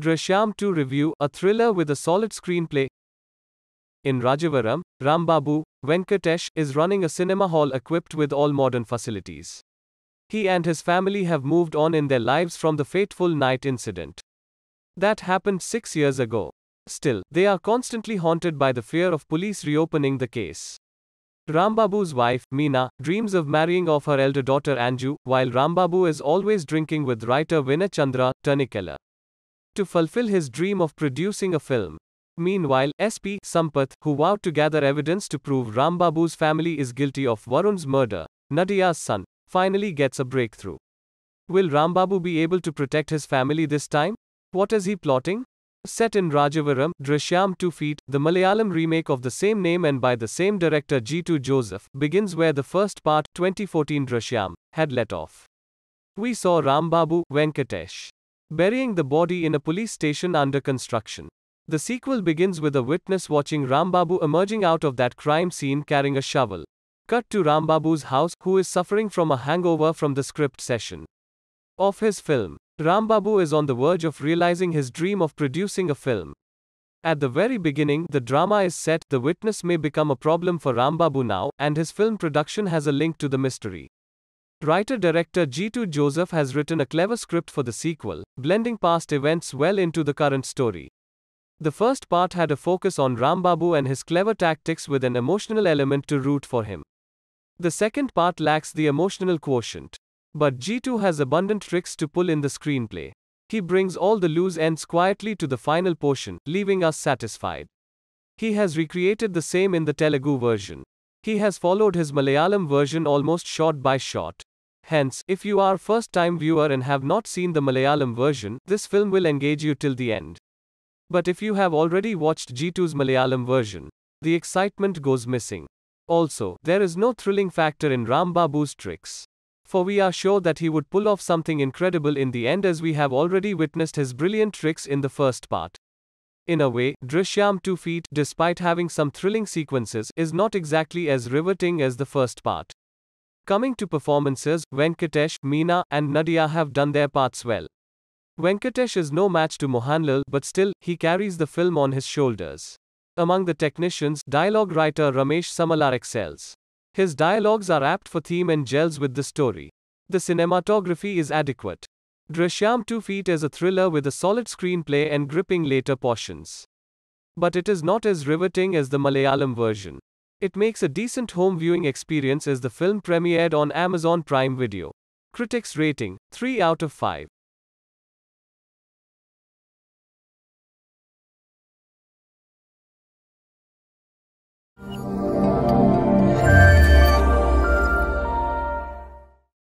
Drisham 2 Review, a thriller with a solid screenplay. In Rajavaram, Rambabu, Venkatesh, is running a cinema hall equipped with all modern facilities. He and his family have moved on in their lives from the fateful night incident. That happened six years ago. Still, they are constantly haunted by the fear of police reopening the case. Rambabu's wife, Meena, dreams of marrying off her elder daughter Anju, while Rambabu is always drinking with writer Vinay Chandra Tanikela to fulfill his dream of producing a film. Meanwhile, SP Sampath, who vowed to gather evidence to prove Rambabu's family is guilty of Varun's murder, Nadia's son, finally gets a breakthrough. Will Rambabu be able to protect his family this time? What is he plotting? Set in Rajavaram, Drishyam 2 Feet, the Malayalam remake of the same name and by the same director G2 Joseph, begins where the first part, 2014 Drishyam, had let off. We saw Rambabu, Venkatesh burying the body in a police station under construction. The sequel begins with a witness watching Rambabu emerging out of that crime scene carrying a shovel. Cut to Rambabu's house, who is suffering from a hangover from the script session of his film. Rambabu is on the verge of realizing his dream of producing a film. At the very beginning, the drama is set, the witness may become a problem for Rambabu now, and his film production has a link to the mystery. Writer director G2 Joseph has written a clever script for the sequel, blending past events well into the current story. The first part had a focus on Rambabu and his clever tactics with an emotional element to root for him. The second part lacks the emotional quotient. But G2 has abundant tricks to pull in the screenplay. He brings all the loose ends quietly to the final portion, leaving us satisfied. He has recreated the same in the Telugu version. He has followed his Malayalam version almost shot by shot. Hence, if you are first time viewer and have not seen the Malayalam version, this film will engage you till the end. But if you have already watched G2's Malayalam version, the excitement goes missing. Also, there is no thrilling factor in Rambabu's tricks. For we are sure that he would pull off something incredible in the end as we have already witnessed his brilliant tricks in the first part. In a way, Drishyam 2 Feet, despite having some thrilling sequences, is not exactly as riveting as the first part. Coming to performances, Venkatesh, Meena, and Nadia have done their parts well. Venkatesh is no match to Mohanlal, but still, he carries the film on his shoulders. Among the technicians, dialogue writer Ramesh Samalar excels. His dialogues are apt for theme and gels with the story. The cinematography is adequate. Drishyam 2 Feet is a thriller with a solid screenplay and gripping later portions. But it is not as riveting as the Malayalam version. It makes a decent home viewing experience as the film premiered on Amazon Prime Video. Critics rating 3 out of 5.